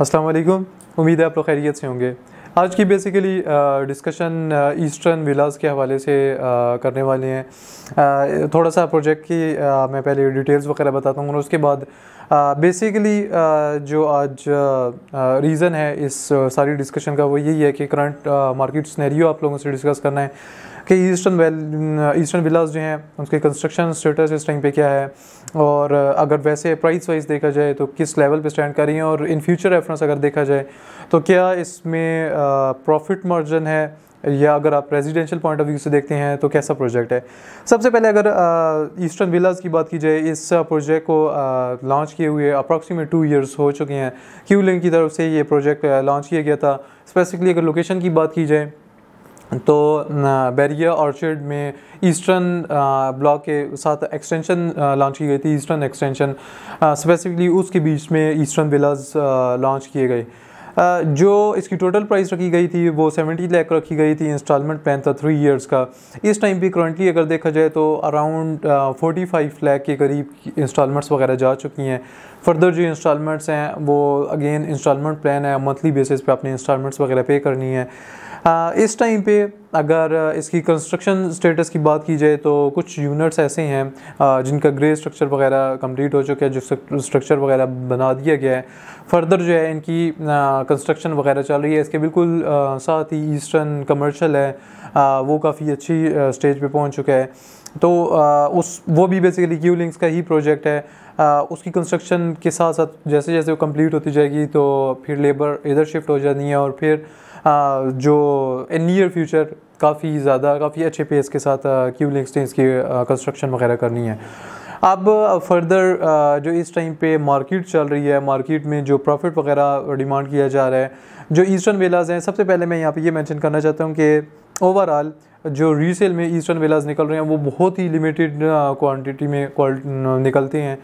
अस्सलाम वालेकुम उम्मीद है आप लोग खैरियत से होंगे आज की बेसिकली डिस्कशन ईस्टर्न विलाज़ के हवाले से आ, करने वाले हैं आ, थोड़ा सा प्रोजेक्ट की आ, मैं पहले डिटेल्स वगैरह बताता हूँ और उसके बाद बेसिकली uh, uh, जो आज रीज़न uh, है इस सारी डिस्कशन का वो यही है कि करंट मार्केट स्नैरियो आप लोगों से डिस्कस करना है कि ईस्टर्न वेल ईस्टर्न विलाज जो हैं उसके कंस्ट्रक्शन स्टेटस इस टाइम पे क्या है और अगर वैसे प्राइस वाइज देखा जाए तो किस लेवल पे स्टैंड कर रही हैं और इन फ्यूचर रेफरेंस अगर देखा जाए तो क्या इसमें प्रॉफिट मार्जिन है या अगर आप रेजिडेंशियल पॉइंट ऑफ व्यू से देखते हैं तो कैसा प्रोजेक्ट है सबसे पहले अगर ईस्टर्न विलाज की बात की जाए इस प्रोजेक्ट को लॉन्च किए हुए अप्रॉक्सीमेट टू इयर्स हो चुके हैं क्यू लिंक की तरफ से ये प्रोजेक्ट लॉन्च किया गया था स्पेसिफिकली अगर लोकेशन की बात की जाए तो बैरिया ऑर्चिड में ईस्टर्न ब्लॉक के साथ एक्सटेंशन लॉन्च की गई थी ईस्टर्न एक्सटेंशन स्पेसिफिकली उसके बीच में ईस्टर्न विलाज लॉन्च किए गए जो इसकी टोटल प्राइस रखी गई थी वो सेवेंटी लाख रखी गई थी इंस्टॉलमेंट प्लान था थ्री इयर्स का इस टाइम भी करंटली अगर देखा जाए तो अराउंड फोटी फाइव लाख के करीब इंस्टॉलमेंट्स वगैरह जा चुकी हैं फर्दर जो इंस्टॉलमेंट्स हैं वो अगेन इंस्टॉलमेंट प्लान है मंथली बेसिस पे आपने इंस्टॉलमेंट्स वगैरह पे करनी है इस टाइम पे अगर इसकी कंस्ट्रक्शन स्टेटस की बात की जाए तो कुछ यूनिट्स ऐसे हैं जिनका ग्रे स्ट्रक्चर वगैरह कंप्लीट हो चुका है जो स्ट्रक्चर वगैरह बना दिया गया है फर्दर जो है इनकी कंस्ट्रक्शन वगैरह चल रही है इसके बिल्कुल साथ ही ईस्टर्न कमर्शल है वो काफ़ी अच्छी स्टेज पे पहुंच चुका है तो उस वो भी बेसिकली क्यू लिंक्स का ही प्रोजेक्ट है उसकी कंस्ट्रक्शन के साथ साथ जैसे जैसे वो कंप्लीट होती जाएगी तो फिर लेबर इधर शिफ्ट हो जानी है और फिर जो इन नियर फ्यूचर काफ़ी ज़्यादा काफ़ी अच्छे पेस के साथ क्यू लिंक स्टेंस की कंस्ट्रक्शन वगैरह करनी है अब फर्दर जो इस टाइम पे मार्केट चल रही है मार्केट में जो प्रॉफिट वगैरह डिमांड किया जा रहा है जो ईस्टर्न वेलाज हैं सबसे पहले मैं यहाँ पे ये मेंशन करना चाहता हूँ कि ओवरऑल जो रीसेल में ईस्टर्न वेलाज निकल रहे हैं वो बहुत ही लिमिटेड क्वांटिटी में निकलते हैं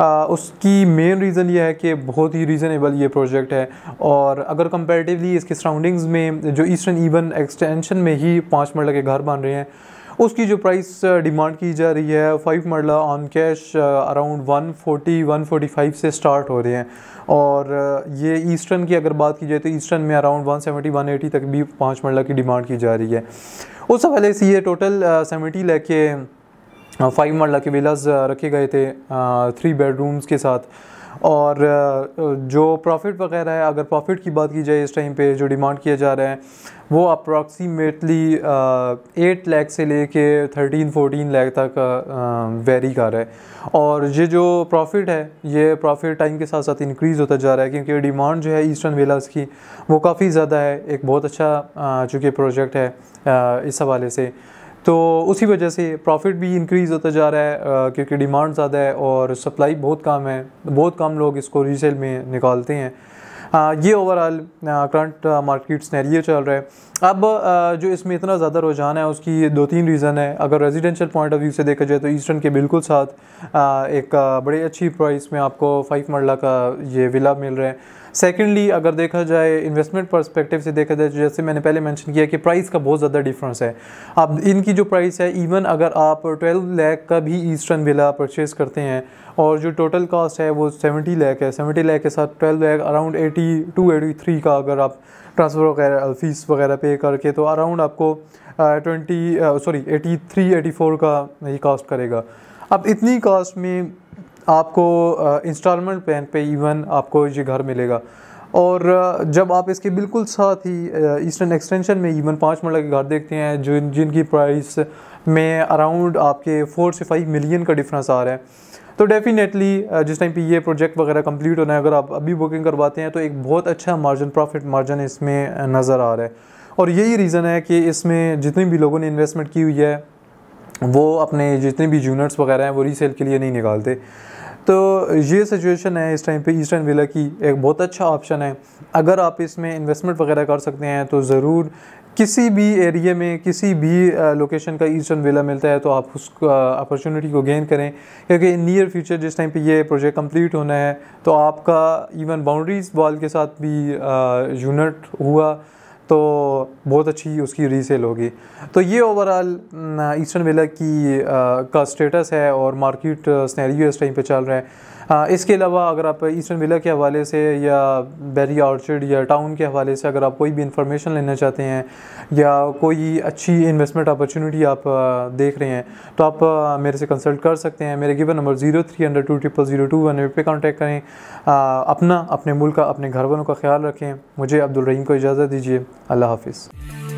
आ, उसकी मेन रीज़न ये है कि बहुत ही रीज़नेबल ये प्रोजेक्ट है और अगर कंपेरेटिवली इसके सराउंडिंग्स में जो ईस्टर्न ईवन एक्सटेंशन में ही पाँच मरला के घर बन रहे हैं उसकी जो प्राइस डिमांड की जा रही है फाइव मरला ऑन कैश अराउंड 140 145 से स्टार्ट हो रहे हैं और ये ईस्टर्न की अगर बात की जाए तो ईस्टर्न में अराउंड 170 180 तक भी पाँच मरला की डिमांड की जा रही है उस हवाले से ये टोटल सेवेंटी लेके फाइव मरला के विलाज रखे गए थे थ्री बेडरूम्स के साथ और जो प्रॉफिट वगैरह है अगर प्रॉफिट की बात की जाए इस टाइम पे जो डिमांड किया जा रहा है वो अप्रॉक्सीमेटली एट लैख से लेके थर्टीन फोर्टीन लैख तक वेरी कर रहा है और ये जो प्रॉफिट है ये प्रॉफिट टाइम के साथ साथ इंक्रीज़ होता जा रहा है क्योंकि डिमांड जो है ईस्टर्न विलाज़ की वो काफ़ी ज़्यादा है एक बहुत अच्छा चूँकि प्रोजेक्ट है इस हवाले से तो उसी वजह से प्रॉफिट भी इंक्रीज़ होता जा रहा है क्योंकि डिमांड ज़्यादा है और सप्लाई बहुत कम है बहुत कम लोग इसको रीसेल में निकालते हैं ये ओवरऑल करंट मार्केट स्नैरियो चल रहा है अब जो इसमें इतना ज़्यादा रुझान है उसकी दो तीन रीज़न है अगर रेजिडेंशियल पॉइंट ऑफ व्यू से देखा जाए तो ईस्टर्न के बिल्कुल साथ एक बड़े अच्छी प्राइस में आपको फाइव मरला का ये विला मिल रहा है सेकेंडली अगर देखा जाए इन्वेस्टमेंट परस्पेक्टिव से देखा जाए जैसे मैंने पहले मैंशन किया कि प्राइस का बहुत ज़्यादा डिफरेंस है अब इनकी जो प्राइस है इवन अगर आप ट्वेल्व लैख का भी ईस्टर्न विला परचेज करते हैं और जो टोटल कास्ट है वो सेवेंटी लैख है सेवेंटी लैख के साथ twelve lakh around eighty two eighty three का अगर आप ट्रांसफ़र वगैरह फ़ीस वगैरह पे करके तो अराउंड आपको twenty sorry eighty three eighty four का ये कास्ट करेगा अब इतनी कास्ट में आपको इंस्टॉलमेंट प्लान पे इवन आपको ये घर मिलेगा और जब आप इसके बिल्कुल साथ ही ईस्टर्न एक्सटेंशन में इवन पाँच मरला के घर देखते हैं जो जिनकी प्राइस में अराउंड आपके फोर से फाइव मिलियन का डिफरेंस आ रहा है तो डेफिनेटली जिस टाइम पे ये प्रोजेक्ट वगैरह कंप्लीट होना है अगर आप अभी बुकिंग करवाते हैं तो एक बहुत अच्छा मार्जिन प्रॉफिट मार्जिन इसमें नज़र आ रहा है और यही रीज़न है कि इसमें जितने भी लोगों ने इन्वेस्टमेंट की हुई है वो अपने जितने भी यूनिट्स वगैरह हैं वो रीसेल के लिए नहीं निकालते तो ये सिचुएशन है इस टाइम पे ईस्टर्न विला की एक बहुत अच्छा ऑप्शन है अगर आप इसमें इन्वेस्टमेंट वगैरह कर सकते हैं तो ज़रूर किसी भी एरिया में किसी भी लोकेशन का ईस्टर्न विला मिलता है तो आप उस अपॉर्चुनिटी को गेन करें क्योंकि इन नियर फ्यूचर जिस टाइम पे ये प्रोजेक्ट कंप्लीट होना है तो आपका इवन बाउंड्रीज वॉल के साथ भी यूनिट हुआ तो बहुत अच्छी उसकी रीसेल होगी तो ये ओवरऑल ईस्टर्न वेला की आ, का स्टेटस है और मार्केट स्नैरियो इस टाइम पे चल रहा है इसके अलावा अगर आप ईस्टर्न वेला के हवाले से या बेरी ऑर्चर्ड या टाउन के हवाले से अगर आप कोई भी इंफॉर्मेशन लेना चाहते हैं या कोई अच्छी इन्वेस्टमेंट अपॉर्चुनिटी आप देख रहे हैं तो आप मेरे से कंसल्ट कर सकते हैं मेरे given number zero three hundred two triple zero two one पे कॉन्टैक्ट करें आ, अपना अपने मुल्क का अपने घर वालों का ख्याल रखें मुझे अब्दुलरहीम को इजाज़त दीजिए अल्लाह हाफिज़